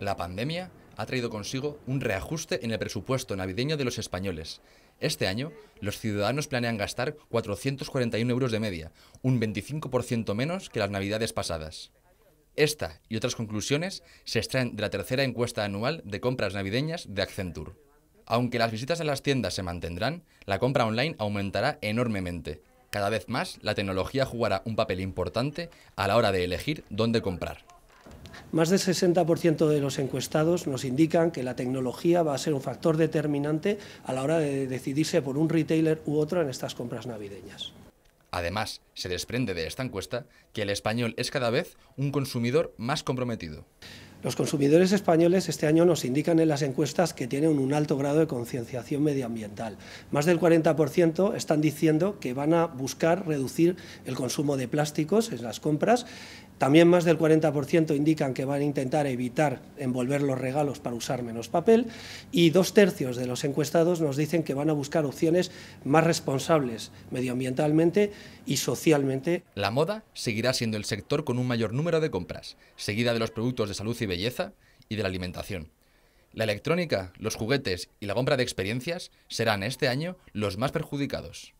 La pandemia ha traído consigo un reajuste en el presupuesto navideño de los españoles. Este año, los ciudadanos planean gastar 441 euros de media, un 25% menos que las navidades pasadas. Esta y otras conclusiones se extraen de la tercera encuesta anual de compras navideñas de Accenture. Aunque las visitas a las tiendas se mantendrán, la compra online aumentará enormemente. Cada vez más, la tecnología jugará un papel importante a la hora de elegir dónde comprar. Más del 60% de los encuestados nos indican que la tecnología va a ser un factor determinante a la hora de decidirse por un retailer u otro en estas compras navideñas. Además, se desprende de esta encuesta que el español es cada vez un consumidor más comprometido. Los consumidores españoles este año nos indican en las encuestas que tienen un alto grado de concienciación medioambiental. Más del 40% están diciendo que van a buscar reducir el consumo de plásticos en las compras. También más del 40% indican que van a intentar evitar envolver los regalos para usar menos papel y dos tercios de los encuestados nos dicen que van a buscar opciones más responsables medioambientalmente y socialmente. La moda seguirá siendo el sector con un mayor número de compras, seguida de los productos de salud y belleza y de la alimentación. La electrónica, los juguetes y la compra de experiencias serán este año los más perjudicados.